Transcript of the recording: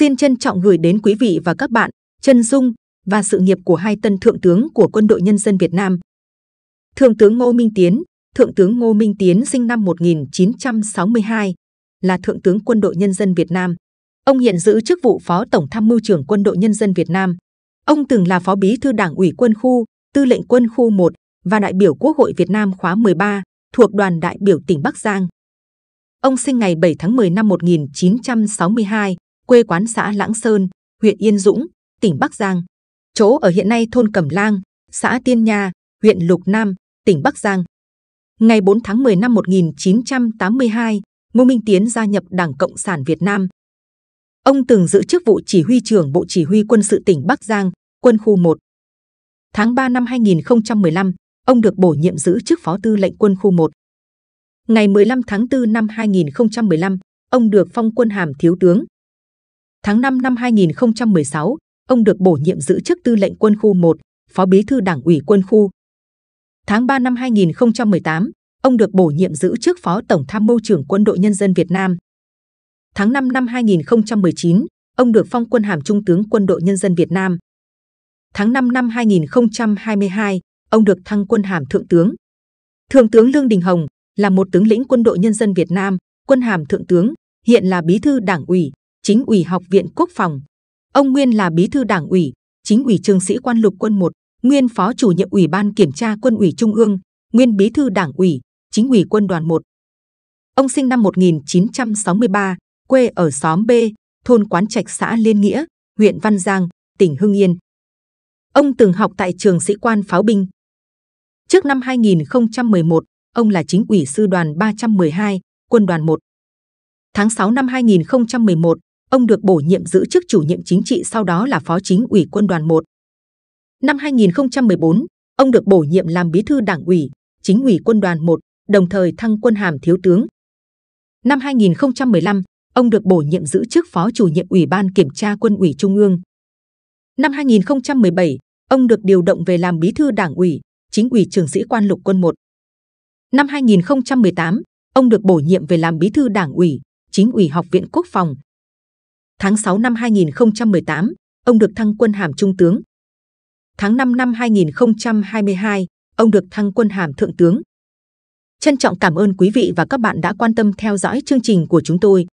Xin trân trọng gửi đến quý vị và các bạn chân dung và sự nghiệp của hai tân thượng tướng của Quân đội Nhân dân Việt Nam. Thượng tướng Ngô Minh Tiến, Thượng tướng Ngô Minh Tiến sinh năm 1962, là Thượng tướng Quân đội Nhân dân Việt Nam. Ông hiện giữ chức vụ Phó Tổng Tham mưu trưởng Quân đội Nhân dân Việt Nam. Ông từng là Phó Bí thư Đảng ủy Quân khu, Tư lệnh Quân khu 1 và đại biểu Quốc hội Việt Nam khóa 13 thuộc đoàn đại biểu tỉnh Bắc Giang. Ông sinh ngày 7 tháng 10 năm 1962 quê quán xã Lãng Sơn, huyện Yên Dũng, tỉnh Bắc Giang. Chỗ ở hiện nay thôn Cẩm Lang, xã Tiên Nha, huyện Lục Nam, tỉnh Bắc Giang. Ngày 4 tháng 10 năm 1982, Ngô Minh Tiến gia nhập Đảng Cộng sản Việt Nam. Ông từng giữ chức vụ chỉ huy trưởng Bộ Chỉ huy Quân sự tỉnh Bắc Giang, quân khu 1. Tháng 3 năm 2015, ông được bổ nhiệm giữ chức Phó Tư lệnh Quân khu 1. Ngày 15 tháng 4 năm 2015, ông được phong quân hàm thiếu tướng. Tháng 5 năm 2016, ông được bổ nhiệm giữ chức tư lệnh quân khu 1, phó bí thư đảng ủy quân khu. Tháng 3 năm 2018, ông được bổ nhiệm giữ chức phó tổng tham mưu trưởng quân đội nhân dân Việt Nam. Tháng 5 năm 2019, ông được phong quân hàm trung tướng quân đội nhân dân Việt Nam. Tháng 5 năm 2022, ông được thăng quân hàm thượng tướng. Thượng tướng Lương Đình Hồng là một tướng lĩnh quân đội nhân dân Việt Nam, quân hàm thượng tướng, hiện là bí thư đảng ủy, chính ủy học viện quốc phòng. Ông Nguyên là bí thư đảng ủy, chính ủy trường sĩ quan lục quân 1, nguyên phó chủ nhiệm ủy ban kiểm tra quân ủy trung ương, nguyên bí thư đảng ủy, chính ủy quân đoàn 1. Ông sinh năm 1963, quê ở xóm B, thôn Quán Trạch xã Liên Nghĩa, huyện Văn Giang, tỉnh Hưng Yên. Ông từng học tại trường sĩ quan pháo binh. Trước năm 2011, ông là chính ủy sư đoàn 312, quân đoàn 1. Tháng 6 năm 2011, ông được bổ nhiệm giữ chức chủ nhiệm chính trị sau đó là phó chính ủy quân đoàn 1. Năm 2014, ông được bổ nhiệm làm bí thư đảng ủy, chính ủy quân đoàn 1, đồng thời thăng quân hàm thiếu tướng. Năm 2015, ông được bổ nhiệm giữ chức phó chủ nhiệm Ủy ban Kiểm tra Quân ủy Trung ương. Năm 2017, ông được điều động về làm bí thư đảng ủy, chính ủy trường sĩ quan lục quân 1. Năm 2018, ông được bổ nhiệm về làm bí thư đảng ủy, chính ủy Học viện Quốc phòng, Tháng 6 năm 2018, ông được thăng quân hàm trung tướng. Tháng 5 năm 2022, ông được thăng quân hàm thượng tướng. Trân trọng cảm ơn quý vị và các bạn đã quan tâm theo dõi chương trình của chúng tôi.